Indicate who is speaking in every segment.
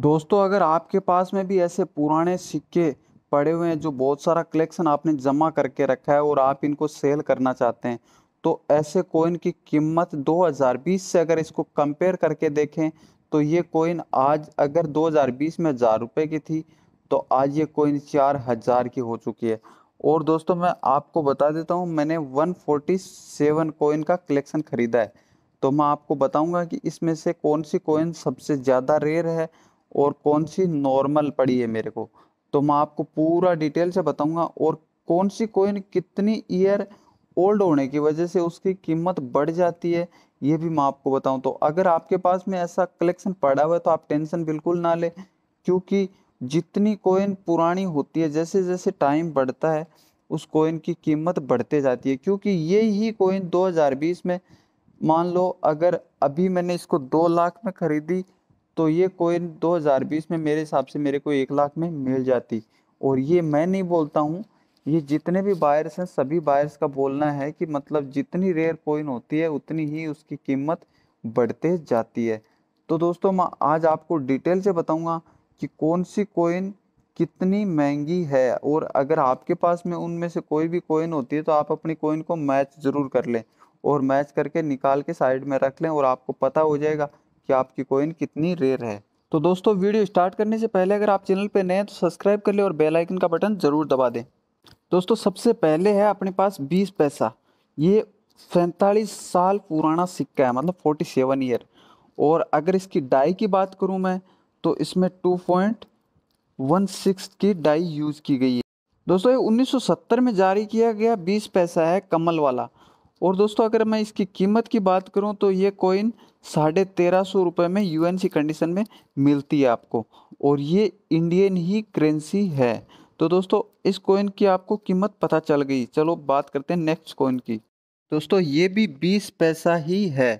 Speaker 1: दोस्तों अगर आपके पास में भी ऐसे पुराने सिक्के पड़े हुए हैं जो बहुत सारा कलेक्शन आपने जमा करके रखा है और आप इनको सेल करना चाहते हैं तो ऐसे कोइन की कीमत 2020 से अगर इसको कंपेयर करके देखें तो ये कोइन आज अगर 2020 में हज़ार रुपये की थी तो आज ये कोइन चार हज़ार की हो चुकी है और दोस्तों मैं आपको बता देता हूँ मैंने 147 कोइन का कलेक्शन ख़रीदा है तो मैं आपको बताऊँगा कि इसमें से कौन सी कोइन सबसे ज़्यादा रेयर है और कौन सी नॉर्मल पड़ी है मेरे को तो मैं आपको पूरा डिटेल से बताऊंगा और कौन सी कोइन कितनी ईयर ओल्ड होने की वजह से उसकी कीमत बढ़ जाती है ये भी मैं आपको बताऊं तो अगर आपके पास में ऐसा कलेक्शन पड़ा हुआ है तो आप टेंशन बिल्कुल ना लें क्योंकि जितनी कोइन पुरानी होती है जैसे जैसे टाइम बढ़ता है उस कोइन की कीमत बढ़ते जाती है क्योंकि ये ही कोइन 2020 में मान लो अगर अभी मैंने इसको दो लाख में खरीदी तो ये कोइन 2020 में मेरे हिसाब से मेरे को एक लाख में मिल जाती और ये मैं नहीं बोलता हूँ ये जितने भी बायर्स हैं सभी बायर्स का बोलना है कि मतलब जितनी रेयर कोइन होती है उतनी ही उसकी कीमत बढ़ते जाती है तो दोस्तों मैं आज आपको डिटेल से बताऊंगा कि कौन सी कोइन कितनी महंगी है और अगर आपके पास में उनमें से कोई भी कोइन होती है तो आप अपनी कोइन को मैच ज़रूर कर लें और मैच करके निकाल के साइड में रख लें और आपको पता हो जाएगा कि आपकी कॉइन कितनी रेयर है तो दोस्तों वीडियो स्टार्ट करने से पहले अगर आप चैनल पे नए हैं तो सब्सक्राइब कर ले और बेल आइकन का बटन ज़रूर दबा दें दोस्तों सबसे पहले है अपने पास 20 पैसा ये सैंतालीस साल पुराना सिक्का है मतलब 47 ईयर और अगर इसकी डाई की बात करूँ मैं तो इसमें टू की डाई यूज़ की गई है दोस्तों ये 1970 में जारी किया गया बीस पैसा है कमल वाला और दोस्तों अगर मैं इसकी कीमत की बात करूं तो ये कॉइन साढ़े तेरह सौ रुपये में यू कंडीशन में मिलती है आपको और ये इंडियन ही करेंसी है तो दोस्तों इस कॉइन की आपको कीमत पता चल गई चलो बात करते हैं नेक्स्ट कॉइन की दोस्तों ये भी बीस पैसा ही है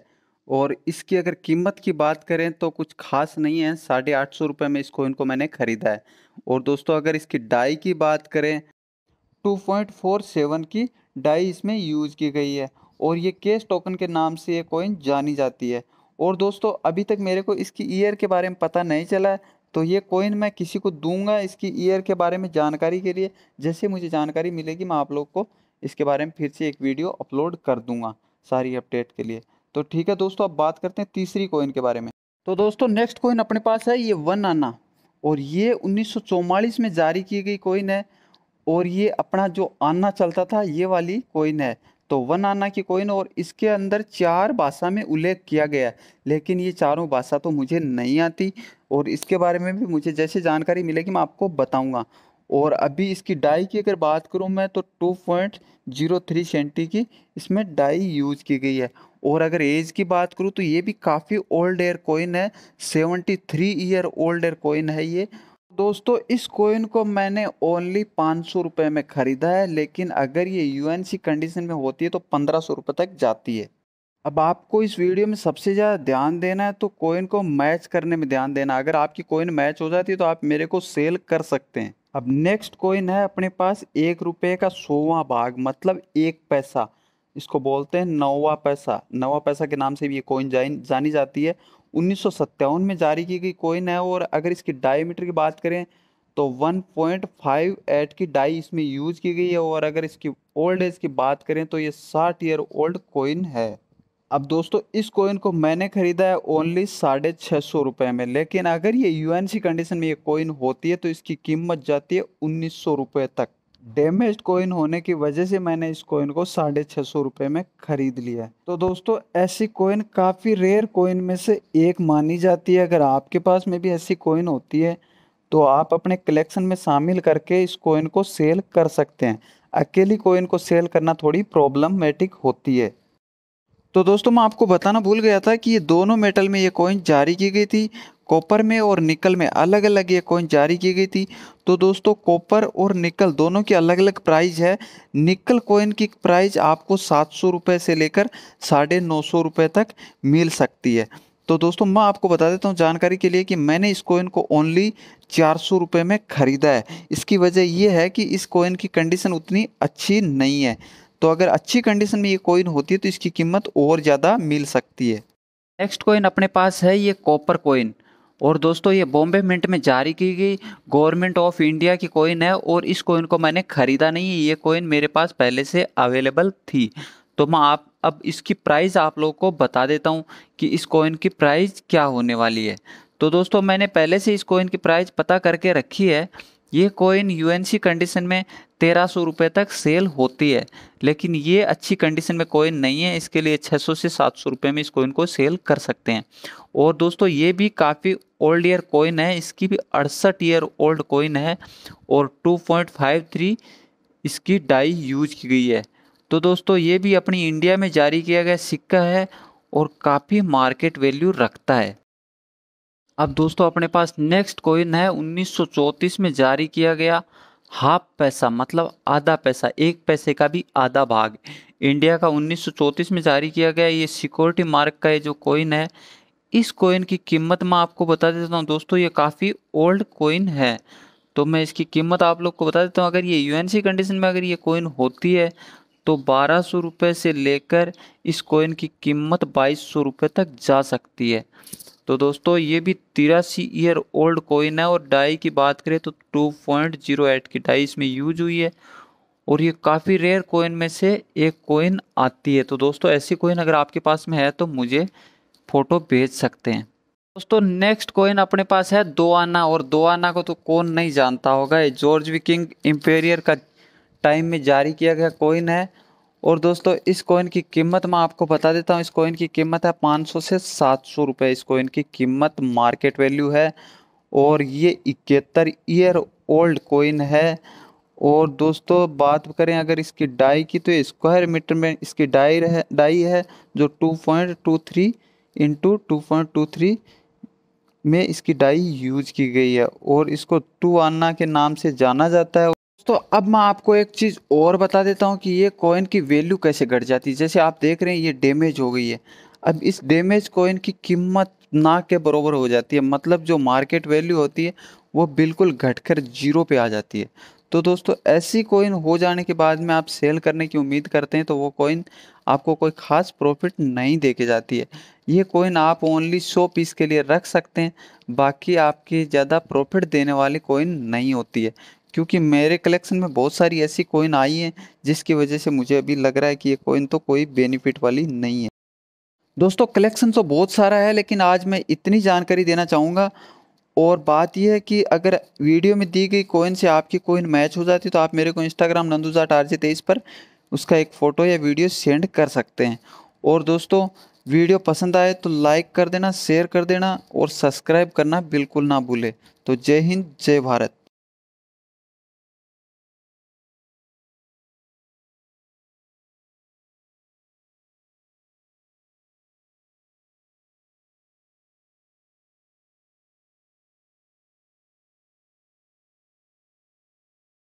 Speaker 1: और इसकी अगर कीमत की बात करें तो कुछ खास नहीं है साढ़े आठ सौ रुपये में इस कॉइन को मैंने ख़रीदा है और दोस्तों अगर इसकी डाई की बात करें टू पॉइंट फोर सेवन की डाई इसमें यूज की गई है और ये केस टोकन के नाम से ये कॉइन जानी जाती है और दोस्तों अभी तक मेरे को इसकी ईयर के बारे में पता नहीं चला तो ये कोइन मैं किसी को दूंगा इसकी ईयर के बारे में जानकारी के लिए जैसे मुझे जानकारी मिलेगी मैं आप लोग को इसके बारे में फिर से एक वीडियो अपलोड कर दूंगा सारी अपडेट के लिए तो ठीक है दोस्तों अब बात करते हैं तीसरी कोइन के बारे में तो दोस्तों नेक्स्ट कोइन अपने पास है ये वन आना और ये उन्नीस में जारी की गई कोइन है और ये अपना जो आना चलता था ये वाली कोइन है तो वन आना की कोइन और इसके अंदर चार भाषा में उल्लेख किया गया है लेकिन ये चारों भाषा तो मुझे नहीं आती और इसके बारे में भी मुझे जैसे जानकारी मिलेगी मैं आपको बताऊंगा और अभी इसकी डाई की अगर बात करूं मैं तो 2.03 सेंटी की इसमें डाई यूज की गई है और अगर एज की बात करूं तो ये भी काफ़ी ओल्ड एयर कॉइन है 73 ईयर ओल्ड एयर कोइन है ये दोस्तों इस कोइन को मैंने ओनली पाँच सौ रुपये में ख़रीदा है लेकिन अगर ये यूएनसी कंडीशन में होती है तो पंद्रह सौ रुपये तक जाती है अब आपको इस वीडियो में सबसे ज़्यादा ध्यान देना है तो कोइन को मैच करने में ध्यान देना अगर आपकी कोइन मैच हो जाती है तो आप मेरे को सेल कर सकते हैं अब नेक्स्ट कोइन है अपने पास एक रुपये का सोवा भाग मतलब एक पैसा इसको बोलते हैं नौवा पैसा नौवा पैसा के नाम से भी ये कोइन जानी जाती है उन्नीस में जारी की गई कोइन है और अगर इसकी डायमीटर की बात करें तो 1.58 की डाई इसमें यूज की गई है और अगर इसकी ओल्ड एज की बात करें तो ये 60 ईयर ओल्ड कोइन है अब दोस्तों इस कोइन को मैंने ख़रीदा है ओनली साढ़े छः सौ रुपये में लेकिन अगर ये यूएनसी कंडीशन में ये कोइन होती है तो इसकी कीमत जाती है उन्नीस सौ रुपये तक डैमेज कोइन होने की वजह से मैंने इस कोइन को साढ़े छः सौ रुपये में खरीद लिया तो दोस्तों ऐसी कोइन काफ़ी रेयर कोइन में से एक मानी जाती है अगर आपके पास में भी ऐसी कोइन होती है तो आप अपने कलेक्शन में शामिल करके इस कोइन को सेल कर सकते हैं अकेली कोइन को सेल करना थोड़ी प्रॉब्लमेटिक होती है तो दोस्तों मैं आपको बताना भूल गया था कि ये दोनों मेटल में ये कॉइन जारी की गई थी कॉपर में और निकल में अलग अलग ये कॉइन जारी की गई थी तो दोस्तों कॉपर और निकल दोनों की अलग अलग प्राइस है निकल कॉइन की प्राइस आपको सात सौ रुपये से लेकर साढ़े नौ सौ रुपये तक मिल सकती है तो दोस्तों मैं आपको बता देता हूँ जानकारी के लिए कि मैंने इस कॉइन को ओनली चार सौ रुपये में ख़रीदा है इसकी वजह यह है कि इस कॉइन की कंडीशन उतनी अच्छी नहीं है तो अगर अच्छी कंडीशन में ये कॉइन होती है तो इसकी कीमत और ज़्यादा मिल सकती है नेक्स्ट कॉइन अपने पास है ये कॉपर कॉइन और दोस्तों ये
Speaker 2: बॉम्बे मिंट में जारी की गई गवर्नमेंट ऑफ इंडिया की कॉइन है और इस कॉइन को मैंने ख़रीदा नहीं है ये कॉइन मेरे पास पहले से अवेलेबल थी तो मैं आप अब इसकी प्राइस आप लोगों को बता देता हूँ कि इस कॉइन की प्राइस क्या होने वाली है तो दोस्तों मैंने पहले से इस कॉइन की प्राइस पता करके रखी है ये कॉइन यूएनसी कंडीशन में तेरह सौ रुपये तक सेल होती है लेकिन ये अच्छी कंडीशन में कॉइन नहीं है इसके लिए छः सौ से सात सौ रुपये में इस कॉइन को सेल कर सकते हैं और दोस्तों ये भी काफ़ी ओल्ड ईयर कॉइन है इसकी भी अड़सठ ईयर ओल्ड कॉइन है और टू पॉइंट फाइव थ्री इसकी डाई यूज की गई है तो दोस्तों ये भी अपनी इंडिया में जारी किया गया सिक्का है और काफ़ी मार्केट वैल्यू रखता है अब दोस्तों अपने पास नेक्स्ट कॉइन है 1934 में जारी किया गया हाफ पैसा मतलब आधा पैसा एक पैसे का भी आधा भाग इंडिया का 1934 में जारी किया गया ये सिक्योरिटी मार्क का ये जो कॉइन है इस कॉइन की कीमत मैं आपको बता देता हूँ दोस्तों ये काफ़ी ओल्ड कॉइन है तो मैं इसकी कीमत आप लोग को बता देता हूँ अगर ये यू कंडीशन में अगर ये कॉइन होती है तो बारह सौ रुपये से लेकर इस कॉइन की कीमत बाईस सौ रुपये तक जा सकती है तो दोस्तों ये भी तिरासी ईयर ओल्ड कोइन है और डाई की बात करें तो टू पॉइंट जीरो एट की डाई इसमें यूज हुई है और ये काफ़ी रेयर कोइन में से एक कोइन आती है तो दोस्तों ऐसी कोइन अगर आपके पास में है तो मुझे फ़ोटो भेज सकते हैं दोस्तों नेक्स्ट कॉइन अपने पास है दो आना और दो आना को तो कौन नहीं जानता होगा ये जॉर्ज विकिंग एम्पेरियर का
Speaker 1: टाइम में जारी किया गया कॉइन है और दोस्तों इस कॉइन की कीमत मैं आपको बता देता हूँ इस कॉइन की कीमत है 500 से 700 रुपए इस कॉइन की कीमत मार्केट वैल्यू है और ये इकहत्तर ईयर ओल्ड कॉइन है और दोस्तों बात करें अगर इसकी डाई की तो स्क्वायर मीटर में इसकी डाई है डाई है जो 2.23 point two three into two में इसकी डाई यूज की गई है और इसको टू आना के नाम से जाना जाता है तो अब मैं आपको एक चीज़ और बता देता हूँ कि ये कॉइन की वैल्यू कैसे घट जाती है जैसे आप देख रहे हैं ये डैमेज हो गई है अब इस डैमेज कॉइन की कीमत ना के बराबर हो जाती है मतलब जो मार्केट वैल्यू होती है वो बिल्कुल घटकर जीरो पे आ जाती है तो दोस्तों ऐसी कॉइन हो जाने के बाद में आप सेल करने की उम्मीद करते हैं तो वो कॉइन आपको कोई ख़ास प्रॉफिट नहीं दे के जाती है ये कॉइन आप ओनली सौ पीस के लिए रख सकते हैं बाकी आपकी ज़्यादा प्रॉफिट देने वाली कॉइन नहीं होती है क्योंकि मेरे कलेक्शन में बहुत सारी ऐसी कोइन आई हैं जिसकी वजह से मुझे अभी लग रहा है कि ये कोइन तो कोई बेनिफिट वाली नहीं है दोस्तों कलेक्शन तो बहुत सारा है लेकिन आज मैं इतनी जानकारी देना चाहूँगा और बात यह है कि अगर वीडियो में दी गई कोइन से आपकी कोइन मैच हो जाती तो आप मेरे को इंस्टाग्राम नंदू जाट तेईस पर उसका एक फ़ोटो या वीडियो सेंड कर सकते हैं और दोस्तों वीडियो पसंद आए तो लाइक कर देना शेयर कर देना और सब्सक्राइब करना बिल्कुल ना भूले तो जय हिंद जय भारत